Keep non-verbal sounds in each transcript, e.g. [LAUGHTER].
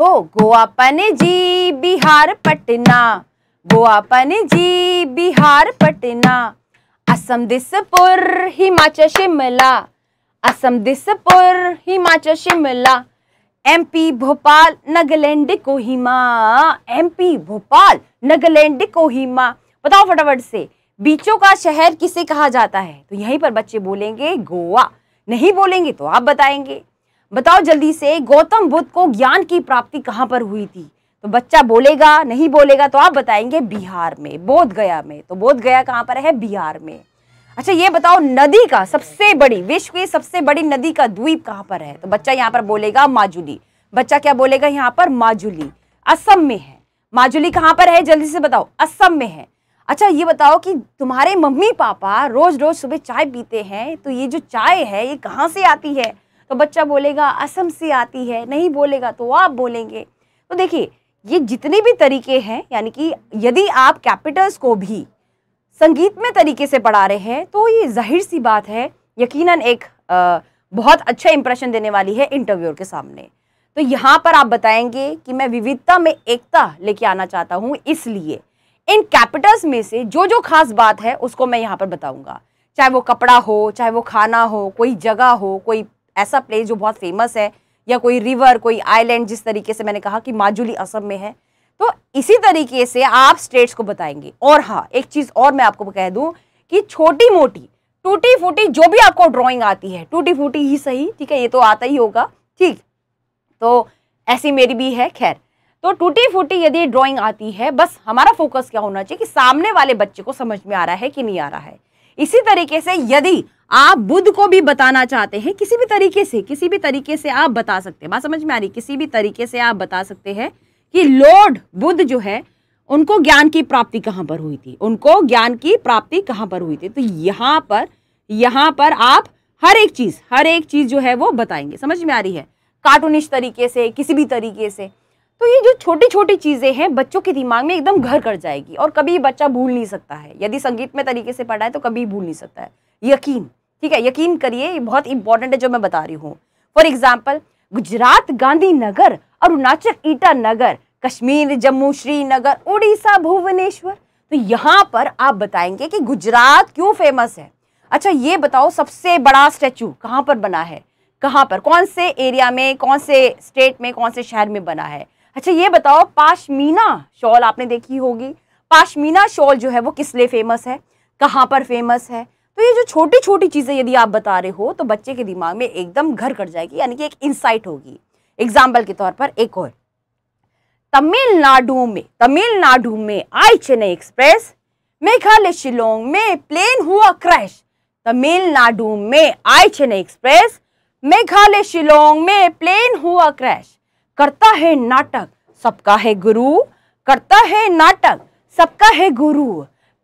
हो Goa Panaji Bihar Patna Goa Panaji Bihar Patna Assam Dispur Himachal Shimla Assam Dispur Himachal Shimla MP Bhopal Nagaland Kohima MP Bhopal Nagaland Kohima बताओ फटाफट से बीचों का शहर किसे कहा जाता है तो यहीं पर बच्चे बोलेंगे गोवा नहीं बोलेंगे तो आप बताएंगे बताओ जल्दी से गौतम बुद्ध को ज्ञान की प्राप्ति कहाँ पर हुई थी तो बच्चा बोलेगा नहीं बोलेगा तो आप बताएंगे बिहार में बोध गया में तो बोध गया कहाँ पर है बिहार में अच्छा ये बताओ नदी का सबसे बड़ी विश्व की सबसे बड़ी नदी का द्वीप कहाँ पर है तो बच्चा यहाँ पर बोलेगा माजुली बच्चा क्या बोलेगा यहाँ पर माजुली असम में है माजुली कहाँ पर है जल्दी से बताओ असम में है अच्छा ये बताओ कि तुम्हारे मम्मी पापा रोज रोज सुबह चाय पीते हैं तो ये जो चाय है ये कहाँ से आती है तो बच्चा बोलेगा असम से आती है नहीं बोलेगा तो आप बोलेंगे तो देखिए ये जितने भी तरीके हैं यानी कि यदि आप कैपिटल्स को भी संगीतमय तरीके से पढ़ा रहे हैं तो ये जाहिर सी बात है यकीनन एक आ, बहुत अच्छा इंप्रेशन देने वाली है इंटरव्यूअर के सामने तो यहाँ पर आप बताएंगे कि मैं विविधता में एकता लेके आना चाहता हूँ इसलिए इन कैपिटल्स में से जो जो खास बात है उसको मैं यहाँ पर बताऊँगा चाहे वो कपड़ा हो चाहे वो खाना हो कोई जगह हो कोई ऐसा प्लेस जो बहुत फेमस है या कोई रिवर कोई आइलैंड जिस तरीके से मैंने कहा कि माजुली असम में है तो इसी तरीके से आप स्टेट्स को बताएंगे और हाँ एक चीज़ और मैं आपको कह दूँ कि छोटी मोटी टूटी फूटी जो भी आपको ड्राइंग आती है टूटी फूटी ही सही ठीक है ये तो आता ही होगा ठीक तो ऐसी मेरी भी है खैर तो टूटी फूटी यदि ड्राइंग आती है बस हमारा फोकस क्या होना चाहिए कि सामने वाले बच्चे को समझ में आ रहा है कि नहीं आ रहा है इसी तरीके से यदि आप बुद्ध को भी बताना चाहते हैं किसी भी तरीके से किसी भी तरीके से आप बता सकते हैं बात समझ में आ रही किसी भी तरीके से आप बता सकते हैं कि लॉर्ड बुद्ध जो है उनको ज्ञान की प्राप्ति कहाँ पर हुई थी उनको ज्ञान की प्राप्ति कहाँ पर हुई थी तो यहाँ पर यहाँ पर आप हर एक चीज़ हर एक चीज़ जो है वो बताएंगे समझ में आ रही है कार्टूनिश तरीके से किसी भी तरीके से तो ये जो छोटी छोटी चीज़ें हैं बच्चों के दिमाग में एकदम घर कर जाएगी और कभी बच्चा भूल नहीं सकता है यदि संगीत में तरीके से पढ़ा है तो कभी भूल नहीं सकता है यकीन ठीक है यकीन करिए बहुत इंपॉर्टेंट है जो मैं बता रही हूँ फॉर एग्जाम्पल गुजरात गांधीनगर अरुणाचल ईटानगर कश्मीर जम्मू श्रीनगर उड़ीसा भुवनेश्वर तो यहाँ पर आप बताएंगे कि गुजरात क्यों फेमस है अच्छा ये बताओ सबसे बड़ा स्टैचू कहाँ पर बना है कहाँ पर कौन से एरिया में कौन से स्टेट में कौन से शहर में बना है अच्छा ये बताओ पाशमीना शॉल आपने देखी होगी पाशमीना शॉल जो है वो किस लिए फेमस है कहाँ पर फेमस है तो ये जो छोटी छोटी चीज़ें यदि आप बता रहे हो तो बच्चे के दिमाग में एकदम घर कर जाएगी यानी कि एक इंसाइट होगी एग्जाम्पल के तौर पर एक और तमिलनाडु में तमिलनाडु में आई चेन्नई एक्सप्रेस मेघालय शिलोंग में प्लेन हुआ क्रैश तमिलनाडु में आई चेन्नई एक्सप्रेस मेघालय शिलोंग में प्लेन हुआ क्रैश करता है नाटक सबका है गुरु करता है नाटक सबका है गुरु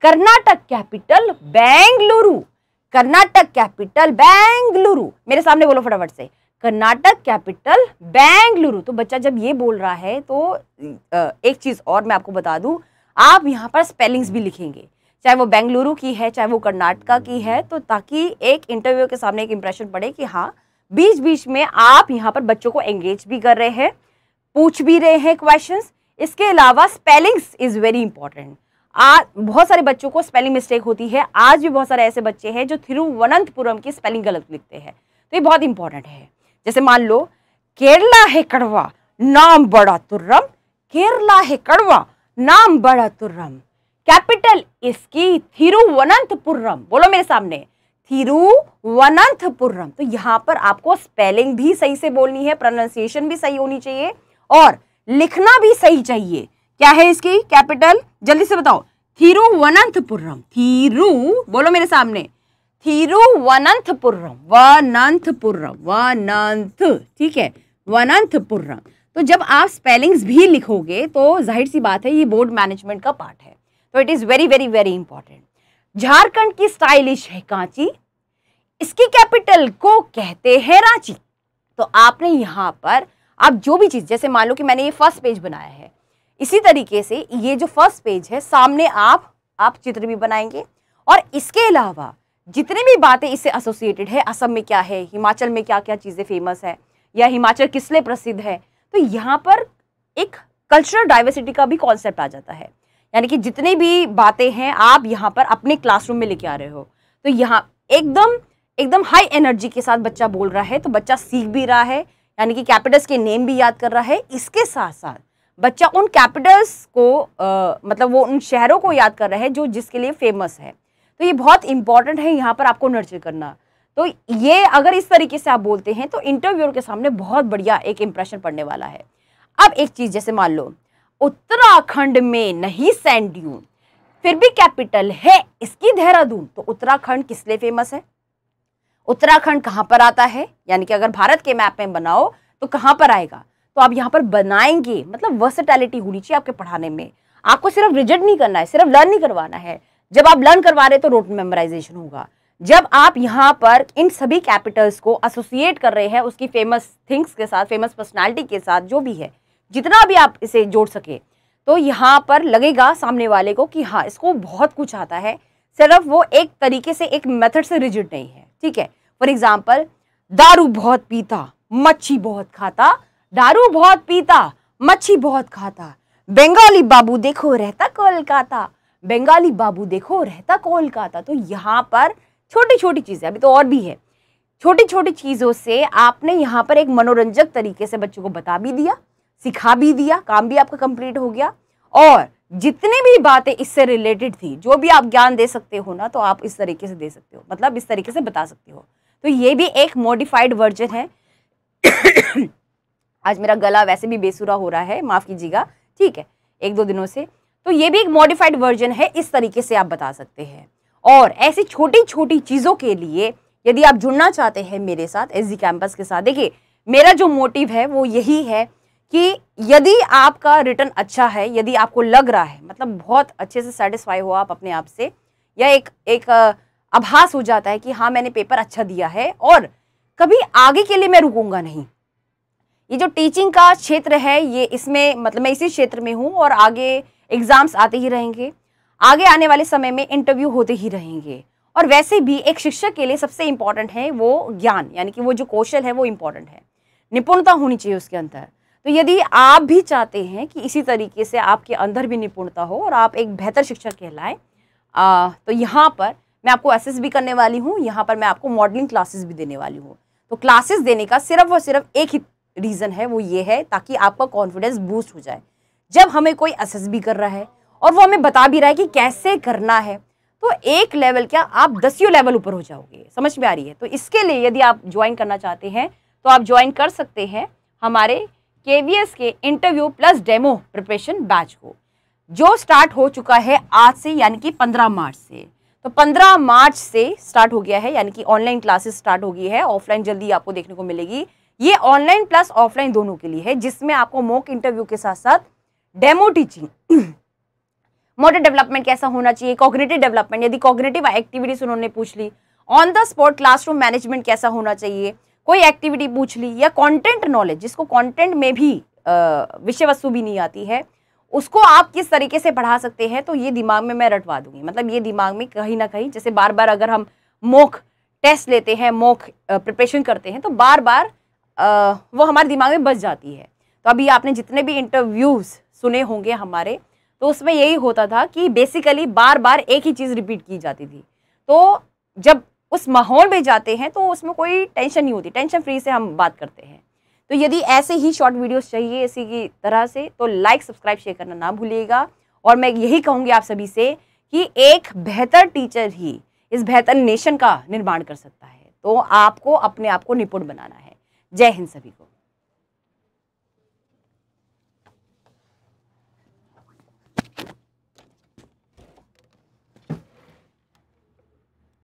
कर्नाटक कैपिटल बेंगलुरु कर्नाटक कैपिटल बेंगलुरु मेरे सामने बोलो फटाफट से कर्नाटक कैपिटल बेंगलुरु तो बच्चा जब ये बोल रहा है तो एक चीज़ और मैं आपको बता दूं आप यहाँ पर स्पेलिंग्स भी लिखेंगे चाहे वो बेंगलुरु की है चाहे वो कर्नाटका की है तो ताकि एक इंटरव्यू के सामने एक इंप्रेशन पड़े कि हाँ बीच बीच में आप यहाँ पर बच्चों को एंगेज भी कर रहे हैं पूछ भी रहे हैं क्वेश्चंस इसके अलावा स्पेलिंग्स इज़ वेरी इंपॉर्टेंट आज बहुत सारे बच्चों को स्पेलिंग मिस्टेक होती है आज भी बहुत सारे ऐसे बच्चे हैं जो थिरुवनंतपुरम की स्पेलिंग गलत लिखते हैं तो ये बहुत इंपॉर्टेंट है जैसे मान लो केरला है कड़वा नाम बड़ा तुर्रम केरला है कड़वा नाम बड़ा तुर्रम कैपिटल इसकी थिरुवनंतपुरम बोलो मेरे सामने थिरुवनंतपुरम तो यहाँ पर आपको स्पेलिंग भी सही से बोलनी है प्रोनाउंसिएशन भी सही होनी चाहिए और लिखना भी सही चाहिए क्या है इसकी कैपिटल जल्दी से बताओ थिरुवनंतपुरम थिरु बोलो मेरे सामने थिरुवनंतपुरम वनंतपुरम वनंत ठीक है वनंतपुरम तो जब आप स्पेलिंग्स भी लिखोगे तो जाहिर सी बात है ये बोर्ड मैनेजमेंट का पार्ट है तो it is very very very important Jharkhand की स्टाइलिश है कांची इसकी कैपिटल को कहते हैं रांची तो आपने यहाँ पर आप जो भी चीज़ जैसे मान लो कि मैंने ये फर्स्ट पेज बनाया है इसी तरीके से ये जो फर्स्ट पेज है सामने आप आप चित्र भी बनाएंगे और इसके अलावा जितने भी बातें इससे एसोसिएटेड है असम में क्या है हिमाचल में क्या क्या चीज़ें फेमस है या हिमाचल किस लिए प्रसिद्ध है तो यहाँ पर एक कल्चरल डाइवर्सिटी का भी कॉन्सेप्ट आ जाता है यानी कि जितने भी बातें हैं आप यहाँ पर अपने क्लासरूम में लेके आ रहे हो तो यहाँ एकदम एकदम हाई एनर्जी के साथ बच्चा बोल रहा है तो बच्चा सीख भी रहा है यानी कि कैपिटल्स के नेम भी याद कर रहा है इसके साथ साथ बच्चा उन कैपिटल्स को आ, मतलब वो उन शहरों को याद कर रहा है जो जिसके लिए फेमस है तो ये बहुत इंपॉर्टेंट है यहाँ पर आपको नर्चर करना तो ये अगर इस तरीके से आप बोलते हैं तो इंटरव्यूर के सामने बहुत बढ़िया एक इम्प्रेशन पड़ने वाला है अब एक चीज़ जैसे मान लो उत्तराखंड में नहीं सैंड फिर भी कैपिटल है इसकी देहरादून तो उत्तराखंड किस लिए फेमस है उत्तराखंड कहाँ पर आता है यानी कि अगर भारत के मैप में बनाओ तो कहाँ पर आएगा तो आप यहाँ पर बनाएंगे मतलब वर्सटैलिटी होनी चाहिए आपके पढ़ाने में आपको सिर्फ रिजिड नहीं करना है सिर्फ लर्न नहीं करवाना है जब आप लर्न करवा रहे तो रोट मेमोराइजेशन होगा जब आप यहाँ पर इन सभी कैपिटल्स को एसोसिएट कर रहे हैं उसकी फेमस थिंग्स के साथ फेमस पर्सनैलिटी के साथ जो भी है जितना भी आप इसे जोड़ सके तो यहाँ पर लगेगा सामने वाले को कि हाँ इसको बहुत कुछ आता है सिर्फ वो एक तरीके से एक मेथड से रिजिड नहीं है ठीक है फॉर एग्जाम्पल दारू बहुत पीता मच्छी बहुत खाता दारू बहुत पीता मच्छी बहुत खाता बंगाली बाबू देखो रहता कोलकाता बंगाली बाबू देखो रहता कोलकाता तो यहाँ पर छोटी छोटी चीज़ें अभी तो और भी है छोटी छोटी चीज़ों से आपने यहाँ पर एक मनोरंजक तरीके से बच्चों को बता भी दिया सिखा भी दिया काम भी आपका कंप्लीट हो गया और जितनी भी बातें इससे रिलेटेड थी जो भी आप ज्ञान दे सकते हो ना तो आप इस तरीके से दे सकते हो मतलब इस तरीके से बता सकते हो तो ये भी एक मॉडिफाइड वर्जन है [COUGHS] आज मेरा गला वैसे भी बेसुरा हो रहा है माफ़ कीजिएगा ठीक है एक दो दिनों से तो ये भी एक मॉडिफाइड वर्जन है इस तरीके से आप बता सकते हैं और ऐसी छोटी छोटी चीज़ों के लिए यदि आप जुड़ना चाहते हैं मेरे साथ एस कैंपस के साथ देखिए मेरा जो मोटिव है वो यही है कि यदि आपका रिटर्न अच्छा है यदि आपको लग रहा है मतलब बहुत अच्छे से सेटिस्फाई हो आप अपने आप से या एक एक आभास हो जाता है कि हाँ मैंने पेपर अच्छा दिया है और कभी आगे के लिए मैं रुकूंगा नहीं ये जो टीचिंग का क्षेत्र है ये इसमें मतलब मैं इसी क्षेत्र में हूँ और आगे एग्ज़ाम्स आते ही रहेंगे आगे आने वाले समय में इंटरव्यू होते ही रहेंगे और वैसे भी एक शिक्षक के लिए सबसे इंपॉर्टेंट है वो ज्ञान यानी कि वो जो कौशल है वो इम्पॉर्टेंट है निपुणता होनी चाहिए उसके अंदर तो यदि आप भी चाहते हैं कि इसी तरीके से आपके अंदर भी निपुणता हो और आप एक बेहतर शिक्षक कहलाएं तो यहाँ पर मैं आपको एस भी करने वाली हूँ यहाँ पर मैं आपको मॉडलिंग क्लासेस भी देने वाली हूँ तो क्लासेस देने का सिर्फ और सिर्फ एक ही रीज़न है वो ये है ताकि आपका कॉन्फिडेंस बूस्ट हो जाए जब हमें कोई एस कर रहा है और वो हमें बता भी रहा है कि कैसे करना है तो एक लेवल क्या आप दसियों लेवल ऊपर हो जाओगे समझ में आ रही है तो इसके लिए यदि आप ज्वाइन करना चाहते हैं तो आप ज्वाइन कर सकते हैं हमारे केवीएस के interview plus demo preparation batch को जो स्टार्ट हो चुका है आज से यानी कि 15 मार्च से तो 15 मार्च से स्टार्ट हो गया है यानी कि ऑनलाइन क्लासेस स्टार्ट हो गई है ऑफलाइन जल्दी आपको देखने को मिलेगी ये ऑनलाइन प्लस ऑफलाइन दोनों के लिए है जिसमें आपको मॉक इंटरव्यू के साथ साथ डेमो टीचिंग मोटर डेवलपमेंट कैसा होना चाहिए कॉग्नेटिव डेवलपमेंट यदि कॉग्नेटिव एक्टिविटीज उन्होंने पूछ ली on the spot classroom management कैसा होना चाहिए कोई एक्टिविटी पूछ ली या कंटेंट नॉलेज जिसको कंटेंट में भी विषय वस्तु भी नहीं आती है उसको आप किस तरीके से पढ़ा सकते हैं तो ये दिमाग में मैं रटवा दूंगी मतलब ये दिमाग में कहीं ना कहीं जैसे बार बार अगर हम मोक टेस्ट लेते हैं मोक प्रिपरेशन करते हैं तो बार बार आ, वो हमारे दिमाग में बस जाती है तो अभी आपने जितने भी इंटरव्यूज़ सुने होंगे हमारे तो उसमें यही होता था कि बेसिकली बार बार एक ही चीज़ रिपीट की जाती थी तो जब उस माहौल में जाते हैं तो उसमें कोई टेंशन नहीं होती टेंशन फ्री से हम बात करते हैं तो यदि ऐसे ही शॉर्ट वीडियोस चाहिए इसी की तरह से तो लाइक सब्सक्राइब शेयर करना ना भूलिएगा और मैं यही कहूँगी आप सभी से कि एक बेहतर टीचर ही इस बेहतर नेशन का निर्माण कर सकता है तो आपको अपने आप को निपुण बनाना है जय हिंद सभी को